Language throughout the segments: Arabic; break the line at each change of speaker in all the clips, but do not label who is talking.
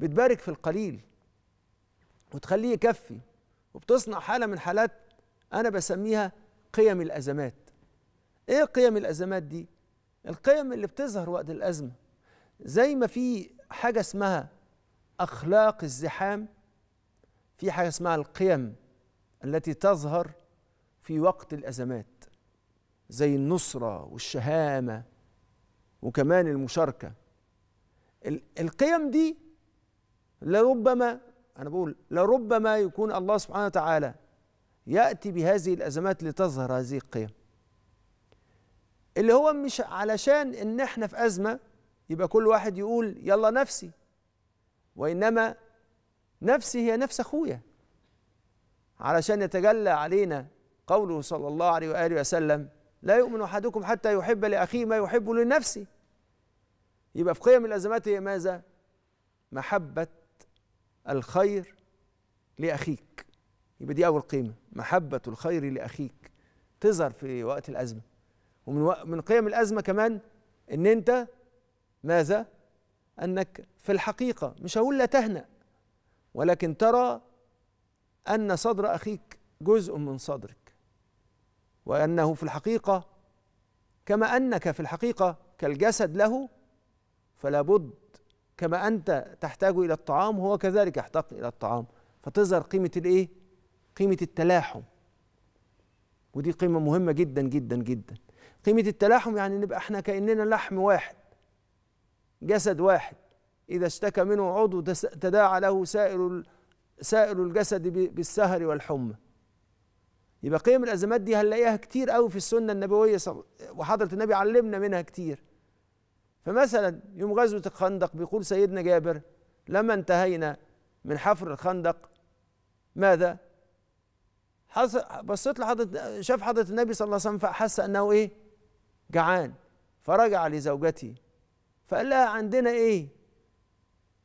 بتبارك في القليل وتخليه يكفي وبتصنع حالة من حالات أنا بسميها قيم الأزمات إيه قيم الأزمات دي؟ القيم اللي بتظهر وقت الأزمة زي ما في حاجة اسمها أخلاق الزحام في حاجة اسمها القيم التي تظهر في وقت الأزمات زي النصرة والشهامة وكمان المشاركة القيم دي لربما أنا بقول لربما يكون الله سبحانه وتعالى يأتي بهذه الأزمات لتظهر هذه القيم اللي هو مش علشان إن إحنا في أزمة يبقى كل واحد يقول يلا نفسي وإنما نفسي هي نفس أخويا علشان يتجلى علينا قوله صلى الله عليه وآله وسلم لا يؤمن أحدكم حتى يحب لأخيه ما يحب لنفسه يبقى في قيم الأزمات هي ماذا؟ محبة الخير لأخيك يبقى دي أول قيمة محبة الخير لأخيك تظهر في وقت الأزمة ومن و... من قيم الأزمة كمان إن أنت ماذا؟ أنك في الحقيقة مش هقول لا تهنأ ولكن ترى أن صدر أخيك جزء من صدرك وأنه في الحقيقة كما أنك في الحقيقة كالجسد له فلا بد كما أنت تحتاج إلى الطعام هو كذلك يحتاج إلى الطعام فتظهر قيمة الإيه؟ قيمة التلاحم ودي قيمة مهمة جدا جدا جدا قيمة التلاحم يعني نبقى احنا كأننا لحم واحد جسد واحد إذا اشتكى منه عضو تداعى له سائر سائر الجسد بالسهر والحمى يبقى قيم الأزمات دي هنلاقيها كتير قوي في السنة النبوية وحضرة النبي علمنا منها كتير فمثلا يوم غزوة الخندق بيقول سيدنا جابر لما انتهينا من حفر الخندق ماذا بصيت لحضرة شاف حضرة النبي صلى الله عليه وسلم فحس أنه إيه جعان فرجع لزوجته فقال لها عندنا إيه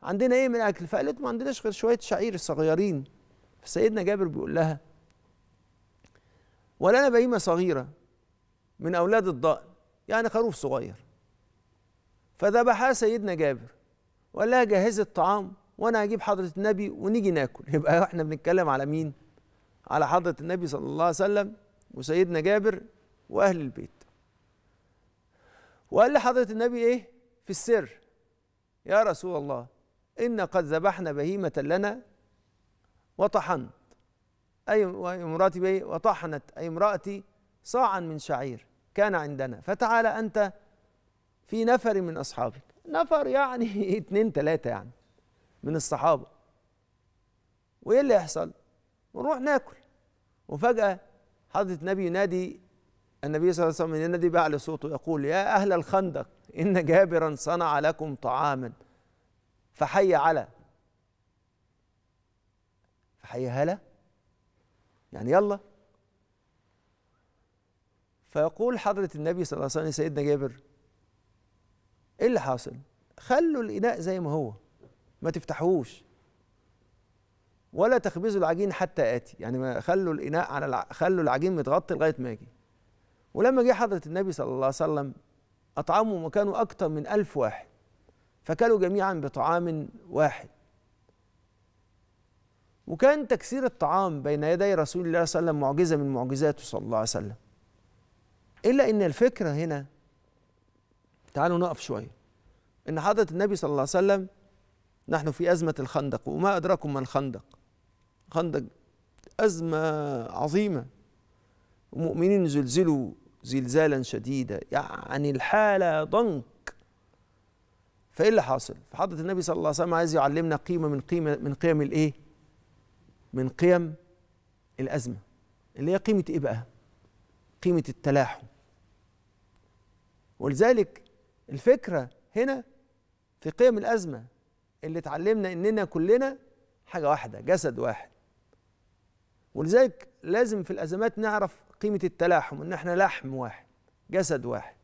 عندنا إيه من أكل فقالت ما عندناش غير شوية شعير صغيرين فسيدنا جابر بيقول لها ولنا بهيمة صغيرة من أولاد الضأن يعني خروف صغير فذبحها سيدنا جابر وقال لها جهزي الطعام وانا هجيب حضره النبي ونيجي ناكل يبقى احنا بنتكلم على مين على حضره النبي صلى الله عليه وسلم وسيدنا جابر واهل البيت وقال لحضره النبي ايه في السر يا رسول الله ان قد ذبحنا بهيمه لنا وطحنت اي امراتي بايه وطحنت اي امراتي صاعا من شعير كان عندنا فتعال انت في نفر من أصحابي نفر يعني اتنين تلاتة يعني من الصحابة وإيه اللي يحصل؟ نروح ناكل وفجأة حضرة النبي ينادي النبي صلى الله عليه وسلم ينادي بأعلى صوته يقول يا أهل الخندق إن جابرا صنع لكم طعاما فحي على فحي هلا يعني يلا فيقول حضرة النبي صلى الله عليه وسلم سيدنا جابر ايه اللي حاصل خلوا الاناء زي ما هو ما تفتحوش ولا تخبزوا العجين حتى اتي يعني ما خلوا الاناء على الع... خلوا العجين متغطي لغايه ما اجي ولما جه حضره النبي صلى الله عليه وسلم اطعموا وكانوا اكثر من ألف واحد فكلوا جميعا بطعام واحد وكان تكسير الطعام بين يدي رسول الله صلى الله عليه وسلم معجزه من معجزاته صلى الله عليه وسلم الا ان الفكره هنا تعالوا نقف شوية إن حضرة النبي صلى الله عليه وسلم نحن في أزمة الخندق وما أدراكم ما الخندق خندق أزمة عظيمة المؤمنين زلزلوا زلزالا شديدا يعني الحالة ضنك فإيه اللي حاصل؟ فحضرة النبي صلى الله عليه وسلم عايز يعلمنا قيمة من قيمة من قيم الإيه؟ من قيم الأزمة اللي هي قيمة إيه بقى؟ قيمة التلاحم ولذلك الفكره هنا في قيم الازمه اللي اتعلمنا اننا كلنا حاجه واحده جسد واحد ولذلك لازم في الازمات نعرف قيمه التلاحم ان احنا لحم واحد جسد واحد